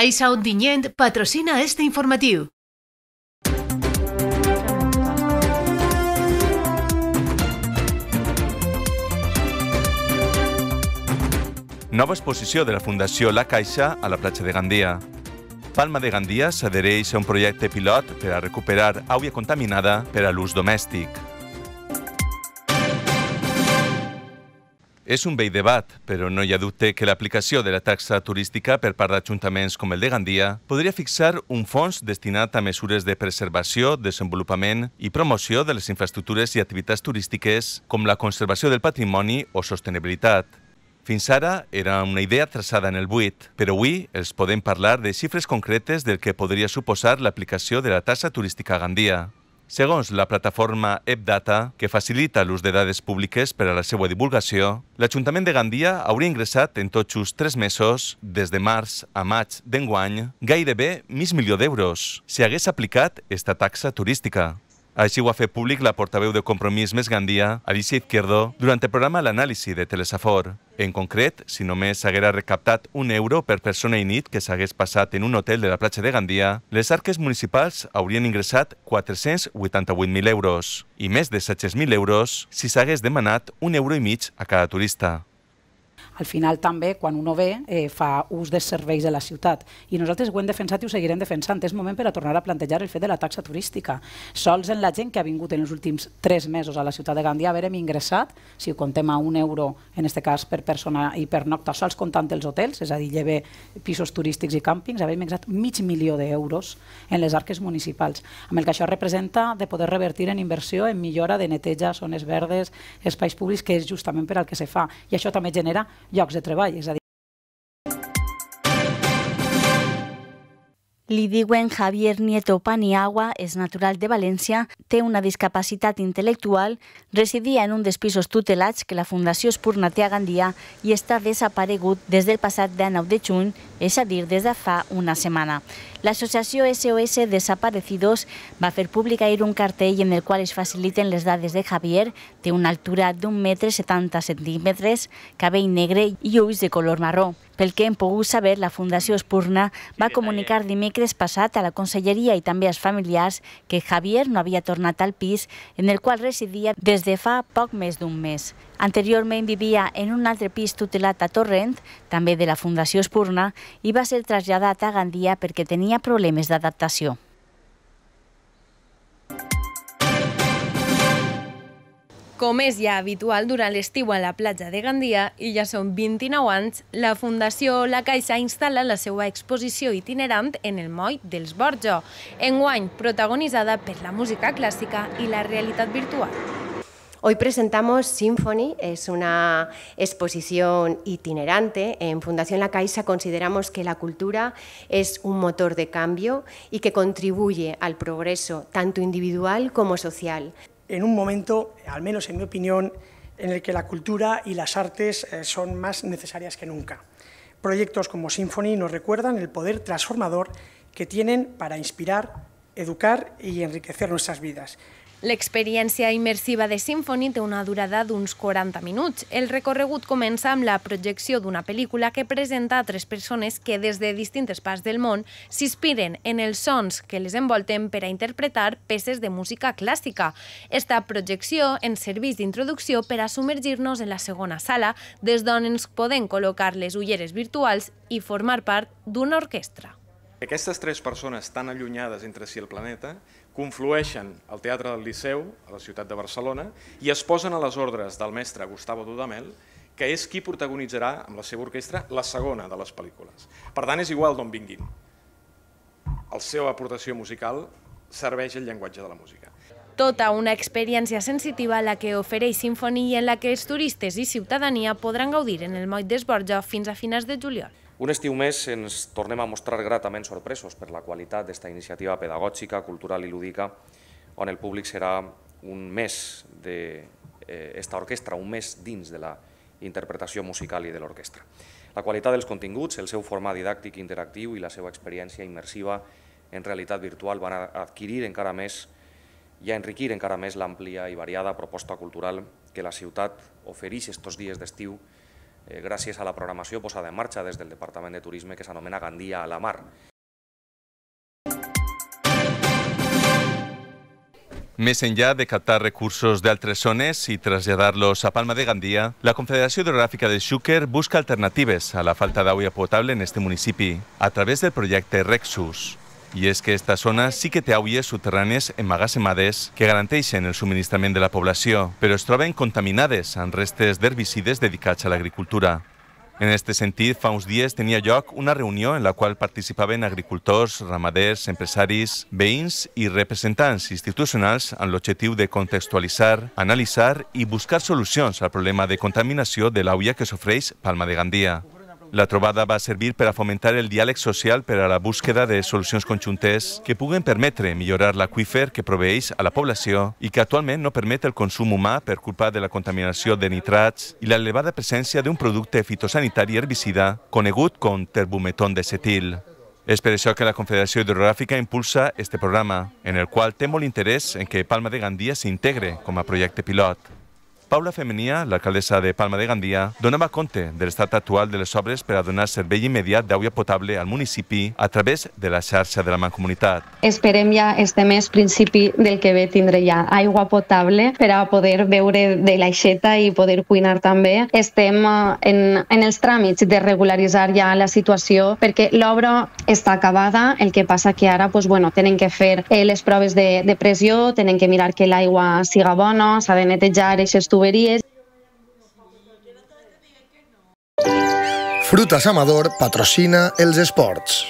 Caixa Ondinyent patrocina este informatiu. Nova exposició de la Fundació La Caixa a la platja de Gandia. Palma de Gandia s'adhereix a un projecte pilot per a recuperar aigua contaminada per a l'ús domèstic. És un vell debat, però no hi ha dubte que l'aplicació de la taxa turística per part d'ajuntaments com el de Gandia podria fixar un fons destinat a mesures de preservació, desenvolupament i promoció de les infraestructures i activitats turístiques com la conservació del patrimoni o sostenibilitat. Fins ara era una idea traçada en el buit, però avui els podem parlar de xifres concretes del que podria suposar l'aplicació de la taxa turística a Gandia. Segons la plataforma EPData, que facilita l'ús de dades públiques per a la seva divulgació, l'Ajuntament de Gandia hauria ingressat en tots just tres mesos, des de març a maig d'enguany, gairebé mig milió d'euros, si hagués aplicat esta taxa turística. Així ho ha fet públic la portaveu de Compromís Més Gandia, Alicia Izquierdo, durant el programa L'anàlisi de Telesafor. En concret, si només s'haguera recaptat un euro per persona i nit que s'hagués passat en un hotel de la platja de Gandia, les arques municipals haurien ingressat 488.000 euros i més de 700.000 euros si s'hagués demanat un euro i mig a cada turista. Al final també, quan uno ve, eh, fa ús dels serveis de la ciutat. I nosaltres ho hem defensat i ho seguirem defensant. És moment per a tornar a plantejar el fet de la taxa turística. Sols en la gent que ha vingut en els últims tres mesos a la ciutat de Gandia haver ingressat, si ho contem a un euro, en aquest cas per persona i per nocta, sols comptant els hotels, és a dir, lleve pisos turístics i càmpings, haver ingressat mig milió d'euros en les arques municipals, amb el que això representa de poder revertir en inversió en millora de neteja, zones verdes, espais públics, que és justament per al que se fa. I això també genera llocs de treball, és a dir, Li diuen Javier Nieto Paniagua, és natural de València, té una discapacitat intel·lectual, residia en un dels pisos tutelats que la Fundació a Gandia i està desaparegut des del passat 19 de juny, és a dir, des de fa una setmana. L'associació SOS Desaparecidos va fer públic ahir un cartell en el qual es faciliten les dades de Javier, té una altura d'un metre 70 centímetres, cabell negre i ulls de color marró. Pel que hem pogut saber, la Fundació Espurna va comunicar dimecres passat a la conselleria i també als familiars que Javier no havia tornat al pis en el qual residia des de fa poc més d'un mes. Anteriorment vivia en un altre pis tutelat a Torrent, també de la Fundació Espurna, i va ser traslladat a Gandia perquè tenia problemes d'adaptació. Com és ja habitual durant l'estiu a la platja de Gandia, i ja són 29 anys, la Fundació La Caixa instal·la la seva exposició itinerant en el moll dels Borjo, enguany protagonitzada per la música clàssica i la realitat virtual. Hoy presentamos Symphony, es una exposición itinerante. En Fundación La Caixa consideramos que la cultura es un motor de cambio y que contribuye al progreso tanto individual como social. En un momento, al menos en mi opinión, en el que la cultura y las artes eh, son más necesarias que nunca. Proyectos como Symphony nos recuerdan el poder transformador que tienen para inspirar, educar y enriquecer nuestras vidas. L'experiència immersiva de Symphony té una durada d'uns 40 minuts. El recorregut comença amb la projecció d'una pel·lícula que presenta a tres persones que des de distintes parts del món s'inspiren en els sons que les envolten per a interpretar peces de música clàssica. Esta projecció ens serveix d'introducció per a submergir-nos en la segona sala, des d'on ens poden col·locar les ulleres virtuals i formar part d'una orquestra. Aquestes tres persones tan allunyades entre si el planeta conflueixen al Teatre del Liceu, a la ciutat de Barcelona, i es posen a les ordres del mestre Gustavo Dudamel, que és qui protagonitzarà amb la seva orquestra la segona de les pel·lícules. Per tant, és igual d'on vinguin. El seu aportació musical serveix el llenguatge de la música. Tota una experiència sensitiva la que ofereix Sinfoni i en la que els turistes i ciutadania podran gaudir en el moll d'Esborja fins a finals de juliol. Un estiu més ens tornem a mostrar gratament sorpresos per la qualitat d'esta iniciativa pedagògica, cultural i lúdica, on el públic serà un mes d'esta eh, orquestra, un mes dins de la interpretació musical i de l'orquestra. La qualitat dels continguts, el seu format didàctic interactiu i la seva experiència immersiva en realitat virtual van adquirir encara més i a enriquir encara més l'àmplia i variada proposta cultural que la ciutat ofereix estos dies d'estiu Eh, gràcies a la programació posada en marxa des del Departament de Turisme que s'anomena Gandia a la Mar. Més enllà de captar recursos d'altres zones i traslladar-los a Palma de Gandia, la Confederació Hidrogràfica de Xúquer busca alternatives a la falta d'aigua potable en este municipi a través del projecte Rexus. I és que esta zona sí que té aules subterrànies emmagasemades que garanteixen el subministrament de la població, però es troben contaminades amb restes d'herbicides dedicats a l'agricultura. En aquest sentit, fa uns dies tenia lloc una reunió en la qual participaven agricultors, ramaders, empresaris, veïns i representants institucionals amb l'objectiu de contextualitzar, analitzar i buscar solucions al problema de contaminació de l'auia que s'ofreix Palma de Gandia. La trobada va servir per a fomentar el diàleg social per a la búsqueda de solucions conjuntes que puguen permetre millorar l'aquífer que proveeix a la població i que actualment no permet el consum humà per culpa de la contaminació de nitrats i l'elevada presència d'un producte fitosanitari herbicida conegut com terbumeton de cetil. És per això que la Confederació Hidrogràfica impulsa este programa, en el qual té molt interès en que Palma de Gandia s'integre com a projecte pilot. Paula Femenia, l'alcaldessa de Palma de Gandia, donava compte de l'estat actual de les obres per a donar servei immediat d'aigua potable al municipi a través de la xarxa de la Mancomunitat. Esperem ja este mes principi del que ve tindre ja aigua potable per a poder veure de l'aixeta i poder cuinar també. Estem eh, en, en els tràmits de regularitzar ja la situació perquè l'obra està acabada, el que passa que ara pues, bueno, tenen que fer eh, les proves de, de pressió, tenen que mirar que l'aigua siga bona, s'ha de netejar aquests tuberies. Frutas Amador patrocina els esports.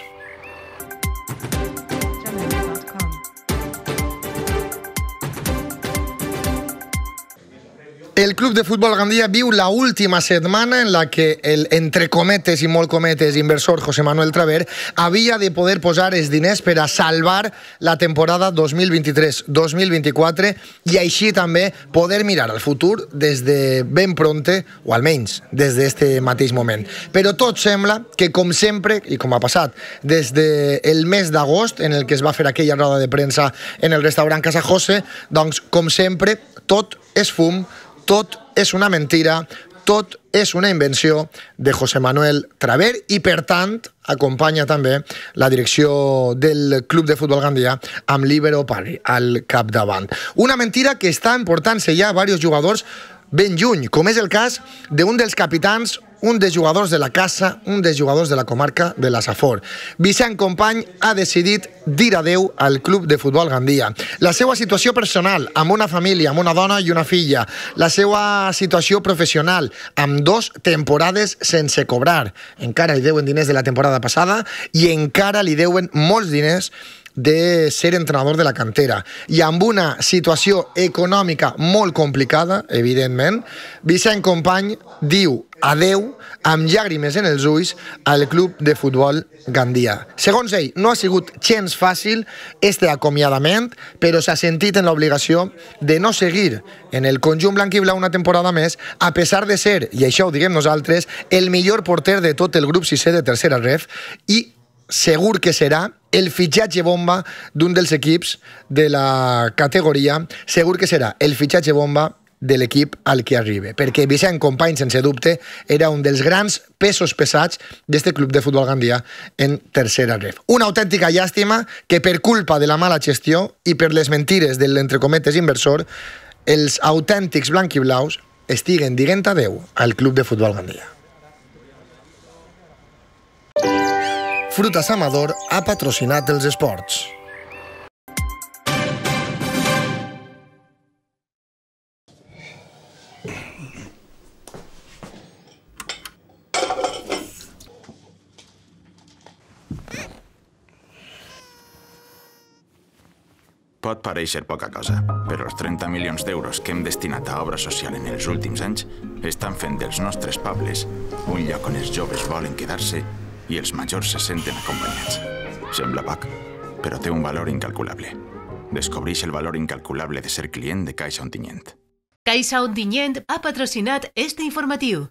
El Club de Futbol Gandia viu la última setmana en la que el, entre cometes i molt cometes, inversor José Manuel Traver havia de poder posar els diners per a salvar la temporada 2023-2024 i així també poder mirar al futur des de ben pronte, o almenys des d'este mateix moment. Però tot sembla que, com sempre, i com ha passat des de el mes d'agost, en el que es va fer aquella roda de premsa en el restaurant Casa José, doncs, com sempre, tot és fum, tot és una mentira, tot és una invenció de José Manuel Traver i, per tant, acompanya també la direcció del Club de Futbol Gandia amb l'Ibero Pari al capdavant. Una mentira que està emportant-se ja diversos jugadors ben lluny, com és el cas d'un dels capitans, un dels jugadors de la casa, un dels jugadors de la comarca de la Safor. Vicent Company ha decidit dir adeu al club de futbol Gandia. La seva situació personal, amb una família, amb una dona i una filla. La seva situació professional, amb dos temporades sense cobrar. Encara li deuen diners de la temporada passada i encara li deuen molts diners de ser entrenador de la cantera. I amb una situació econòmica molt complicada, evidentment, Vicent Company diu adeu amb llàgrimes en els ulls al club de futbol Gandia. Segons ell, no ha sigut gens fàcil este acomiadament, però s'ha sentit en l'obligació de no seguir en el conjunt blanc i blau una temporada més, a pesar de ser, i això ho diguem nosaltres, el millor porter de tot el grup sisè de tercera ref i segur que serà el fitxatge bomba d'un dels equips de la categoria, segur que serà el fitxatge bomba de l'equip al que arriba, perquè Vicent Company, sense dubte, era un dels grans pesos pesats d'este club de futbol gandia en tercera ref. Una autèntica llàstima que per culpa de la mala gestió i per les mentires de l'entrecometes inversor, els autèntics blaus estiguen dient adeu al club de futbol gandia. Fruta Samador ha patrocinat els esports. Pot pareixer poca cosa, però els 30 milions d'euros que hem destinat a obra social en els últims anys estan fent dels nostres pobles un lloc on els joves volen quedar-se i els majors se senten acompanyats. Sembla poc, però té un valor incalculable. Descobreix el valor incalculable de ser client de Caixa Ontinyent. Caixa Ontinyent ha patrocinat este informatiu.